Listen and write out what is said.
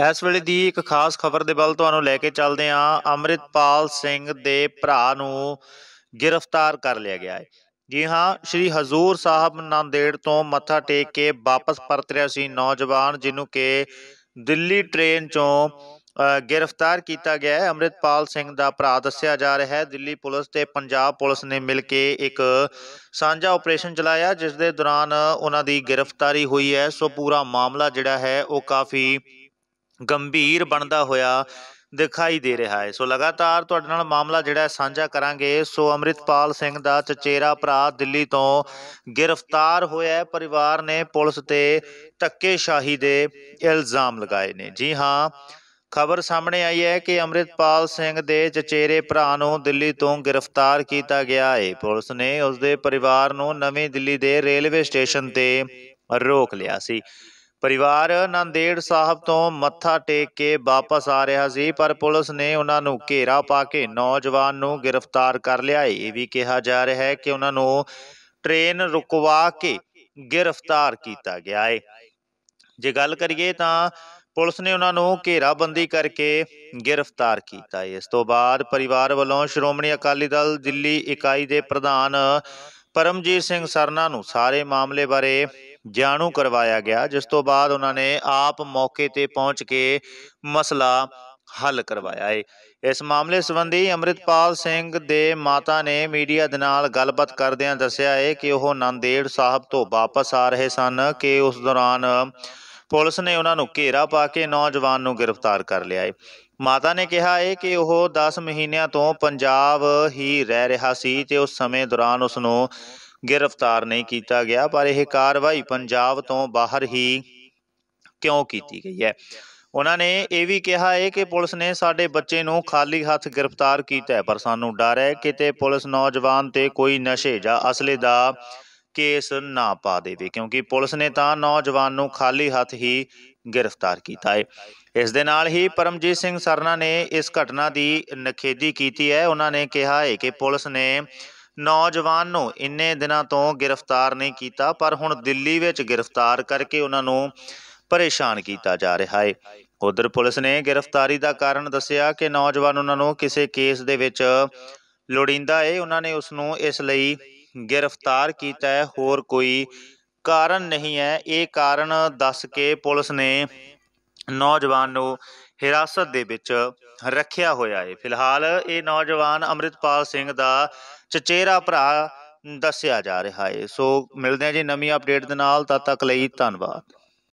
ਇਸ ਵੇਲੇ ਦੀ ਇੱਕ ਖਾਸ ਖਬਰ ਦੇ ਬਲ ਤੁਹਾਨੂੰ ਲੈ ਕੇ ਚੱਲਦੇ ਆ ਅਮਰਿਤਪਾਲ ਸਿੰਘ ਦੇ ਭਰਾ ਨੂੰ ਗ੍ਰਿਫਤਾਰ ਕਰ ਲਿਆ ਗਿਆ ਹੈ ਜੀ ਹਾਂ ਸ੍ਰੀ ਹਜ਼ੂਰ ਸਾਹਿਬ ਨਾਂਦੇੜ ਤੋਂ ਮੱਥਾ ਟੇਕ ਕੇ ਵਾਪਸ ਪਰਤ ਰਿਹਾ ਸੀ ਨੌਜਵਾਨ ਜਿਹਨੂੰ ਕਿ ਦਿੱਲੀ ਟ੍ਰੇਨ ਚੋਂ ਗ੍ਰਿਫਤਾਰ ਕੀਤਾ ਗਿਆ ਹੈ ਅਮਰਿਤਪਾਲ ਸਿੰਘ ਦਾ ਭਰਾ ਦੱਸਿਆ ਜਾ ਰਿਹਾ ਹੈ ਦਿੱਲੀ ਪੁਲਿਸ ਤੇ ਪੰਜਾਬ ਪੁਲਿਸ ਨੇ ਮਿਲ ਕੇ ਇੱਕ ਸਾਂਝਾ ਆਪਰੇਸ਼ਨ ਚਲਾਇਆ ਜਿਸ ਦੇ ਦੌਰਾਨ ਉਹਨਾਂ ਦੀ ਗ੍ਰਿਫਤਾਰੀ ਹੋਈ ਹੈ ਸੋ ਪੂਰਾ ਮਾਮਲਾ ਜਿਹੜਾ ਹੈ ਉਹ ਕਾਫੀ ਗੰਭੀਰ ਬਣਦਾ ਹੋਇਆ ਦਿਖਾਈ ਦੇ ਰਿਹਾ ਹੈ ਸੋ ਲਗਾਤਾਰ ਤੁਹਾਡੇ ਨਾਲ ਮਾਮਲਾ ਜਿਹੜਾ ਸਾਂਝਾ ਕਰਾਂਗੇ ਸੋ ਅਮਰਿਤਪਾਲ ਸਿੰਘ ਦਾ ਚਚੇਰਾ ਭਰਾ ਦਿੱਲੀ ਤੋਂ ਗ੍ਰਿਫਤਾਰ ਹੋਇਆ ਹੈ ਪਰਿਵਾਰ ਨੇ ਪੁਲਿਸ ਤੇ ਧੱਕੇਸ਼ਾਹੀ ਦੇ ਇਲਜ਼ਾਮ ਲਗਾਏ ਨੇ ਜੀ ਹਾਂ ਖਬਰ ਸਾਹਮਣੇ ਆਈ ਹੈ ਕਿ ਅਮਰਿਤਪਾਲ ਸਿੰਘ ਦੇ ਚਚੇਰੇ ਭਰਾ ਨੂੰ ਦਿੱਲੀ ਤੋਂ ਗ੍ਰਿਫਤਾਰ ਕੀਤਾ ਗਿਆ ਹੈ ਪੁਲਿਸ ਨੇ ਉਸ ਦੇ ਪਰਿਵਾਰ ਨੂੰ ਨਵੀਂ ਦਿੱਲੀ ਦੇ ਰੇਲਵੇ ਸਟੇਸ਼ਨ ਤੇ ਰੋਕ ਲਿਆ ਸੀ ਪਰਿਵਾਰ ਨੰਦੇੜ ਸਾਹਿਬ ਤੋਂ ਮੱਥਾ ਟੇਕ ਕੇ ਵਾਪਸ ਆ ਰਿਹਾ ਸੀ ਪਰ ਪੁਲਿਸ ਨੇ ਉਹਨਾਂ ਨੂੰ ਘੇਰਾ ਪਾ ਕੇ ਨੌਜਵਾਨ ਨੂੰ ਗ੍ਰਿਫਤਾਰ ਕਰ ਲਿਆ ਇਹ ਵੀ ਕਿਹਾ ਜਾ ਰਿਹਾ ਹੈ ਕਿ ਉਹਨਾਂ ਨੂੰ ਟ੍ਰੇਨ ਰੁਕਵਾ ਕੇ ਗ੍ਰਿਫਤਾਰ ਕੀਤਾ ਗਿਆ ਹੈ ਜੇ ਗੱਲ ਕਰੀਏ ਤਾਂ ਪੁਲਿਸ ਨੇ ਉਹਨਾਂ ਨੂੰ ਘੇਰਾਬੰਦੀ ਕਰਕੇ ਗ੍ਰਿਫਤਾਰ ਕੀਤਾ ਇਸ ਤੋਂ ਬਾਅਦ ਪਰਿਵਾਰ ਵੱਲੋਂ ਸ਼੍ਰੋਮਣੀ ਅਕਾਲੀ ਦਲ ਦਿੱਲੀ ਇਕਾਈ ਦੇ ਪ੍ਰਧਾਨ ਪਰਮਜੀਤ ਸਿੰਘ ਸਰਨਾ ਨੂੰ ਸਾਰੇ ਮਾਮਲੇ ਬਾਰੇ ਜਾਣੂ ਕਰਵਾਇਆ ਗਿਆ ਜਿਸ ਤੋਂ ਬਾਅਦ ਉਹਨਾਂ ਨੇ ਆਪ ਮੌਕੇ ਤੇ ਪਹੁੰਚ ਕੇ ਮਸਲਾ ਹੱਲ ਕਰਵਾਇਆ ਹੈ ਇਸ ਮਾਮਲੇ ਸੰਬੰਧੀ ਅਮਰਿਤਪਾਲ ਸਿੰਘ ਦੇ ਮਾਤਾ ਨੇ ਮੀਡੀਆ ਦੇ ਨਾਲ ਗੱਲਬਾਤ ਕਰਦਿਆਂ ਦੱਸਿਆ ਹੈ ਕਿ ਉਹ ਨੰਦੇੜ ਸਾਹਿਬ ਤੋਂ ਵਾਪਸ ਆ ਰਹੇ ਸਨ ਕਿ ਉਸ ਦੌਰਾਨ ਪੁਲਿਸ ਨੇ ਉਹਨਾਂ ਨੂੰ ਘੇਰਾ ਪਾ ਕੇ ਨੌਜਵਾਨ ਨੂੰ ਗ੍ਰਿਫਤਾਰ ਕਰ ਲਿਆ ਹੈ ਮਾਤਾ ਨੇ ਕਿਹਾ ਹੈ ਕਿ ਉਹ 10 ਮਹੀਨਿਆਂ ਤੋਂ ਪੰਜਾਬ ਹੀ ਰਹਿ ਰਿਹਾ ਸੀ ਤੇ ਉਸ ਸਮੇਂ ਦੌਰਾਨ ਉਸ ਨੂੰ ਗ੍ਰਿਫਤਾਰ ਨਹੀਂ ਕੀਤਾ ਗਿਆ ਪਰ ਇਹ ਕਾਰਵਾਈ ਪੰਜਾਬ ਤੋਂ ਬਾਹਰ ਹੀ ਕਿਉਂ ਕੀਤੀ ਗਈ ਹੈ ਉਹਨਾਂ ਨੇ ਇਹ ਵੀ ਕਿਹਾ ਹੈ ਕਿ ਪੁਲਿਸ ਨੇ ਸਾਡੇ ਬੱਚੇ ਨੂੰ ਖਾਲੀ ਹੱਥ ਗ੍ਰਿਫਤਾਰ ਕੀਤਾ ਹੈ ਪਰ ਸਾਨੂੰ ਡਰ ਹੈ ਕਿਤੇ ਪੁਲਿਸ ਨੌਜਵਾਨ ਤੇ ਕੋਈ ਨਸ਼ੇ ਜਾਂ ਅਸਲੇ ਦਾ ਕੇਸ ਨਾ ਪਾ ਦੇਵੇ ਕਿਉਂਕਿ ਪੁਲਿਸ ਨੇ ਤਾਂ ਨੌਜਵਾਨ ਨੂੰ ਖਾਲੀ ਹੱਥ ਹੀ ਗ੍ਰਿਫਤਾਰ ਕੀਤਾ ਹੈ ਇਸ ਦੇ ਨਾਲ ਹੀ ਪਰਮਜੀਤ ਸਿੰਘ ਸਰਨਾ ਨੇ ਇਸ ਘਟਨਾ ਦੀ ਨਖੇਦੀ ਕੀਤੀ ਹੈ ਉਹਨਾਂ ਨੇ ਕਿਹਾ ਹੈ ਕਿ ਪੁਲਿਸ ਨੇ ਨੌਜਵਾਨ ਨੂੰ ਇੰਨੇ ਦਿਨਾਂ ਤੋਂ ਗ੍ਰਿਫਤਾਰ ਨਹੀਂ ਕੀਤਾ ਪਰ ਹੁਣ ਦਿੱਲੀ ਵਿੱਚ ਗ੍ਰਿਫਤਾਰ ਕਰਕੇ ਉਹਨਾਂ ਨੂੰ ਪਰੇਸ਼ਾਨ ਕੀਤਾ ਜਾ ਰਿਹਾ ਹੈ ਉਧਰ ਪੁਲਿਸ ਨੇ ਗ੍ਰਿਫਤਾਰੀ ਦਾ ਕਾਰਨ ਦੱਸਿਆ ਕਿ ਨੌਜਵਾਨ ਉਹਨਾਂ ਨੂੰ ਕਿਸੇ ਕੇਸ ਦੇ ਵਿੱਚ ਲੋੜਿੰਦਾ ਹੈ ਉਹਨਾਂ ਨੇ ਉਸ ਨੂੰ ਇਸ ਲਈ ਗ੍ਰਿਫਤਾਰ ਕੀਤਾ ਹੈ ਹੋਰ ਕੋਈ ਕਾਰਨ ਨਹੀਂ ਹੈ ਇਹ ਕਾਰਨ ਦੱਸ ਕੇ ਪੁਲਿਸ ਨੇ ਨੌਜਵਾਨ ਨੂੰ ਹਿਰਾਸਤ ਦੇ ਵਿੱਚ ਰੱਖਿਆ ਹੋਇਆ ਹੈ ਫਿਲਹਾਲ ਇਹ ਨੌਜਵਾਨ ਅਮਰਿਤਪਾਲ ਸਿੰਘ ਦਾ ਚਚੇਰਾ ਭਰਾ ਦੱਸਿਆ ਜਾ ਰਿਹਾ ਹੈ ਸੋ ਮਿਲਦੇ ਹਾਂ ਜੀ ਨਵੀਂ ਅਪਡੇਟ ਦੇ ਨਾਲ ਤਦ ਤੱਕ ਲਈ ਧੰਨਵਾਦ